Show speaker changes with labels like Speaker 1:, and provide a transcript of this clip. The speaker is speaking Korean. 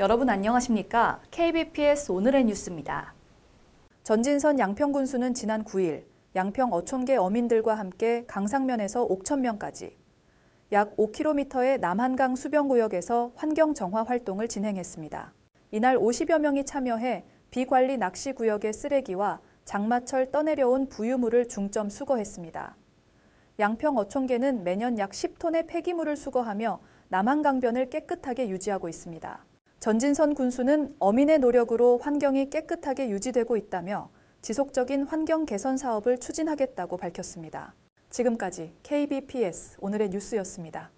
Speaker 1: 여러분 안녕하십니까? KBPS 오늘의 뉴스입니다. 전진선 양평군수는 지난 9일 양평 어촌계 어민들과 함께 강상면에서 옥천면까지 약 5km의 남한강 수변구역에서 환경정화 활동을 진행했습니다. 이날 50여 명이 참여해 비관리 낚시구역의 쓰레기와 장마철 떠내려온 부유물을 중점 수거했습니다. 양평 어촌계는 매년 약 10톤의 폐기물을 수거하며 남한강변을 깨끗하게 유지하고 있습니다. 전진선 군수는 어민의 노력으로 환경이 깨끗하게 유지되고 있다며 지속적인 환경 개선 사업을 추진하겠다고 밝혔습니다. 지금까지 KBPS 오늘의 뉴스였습니다.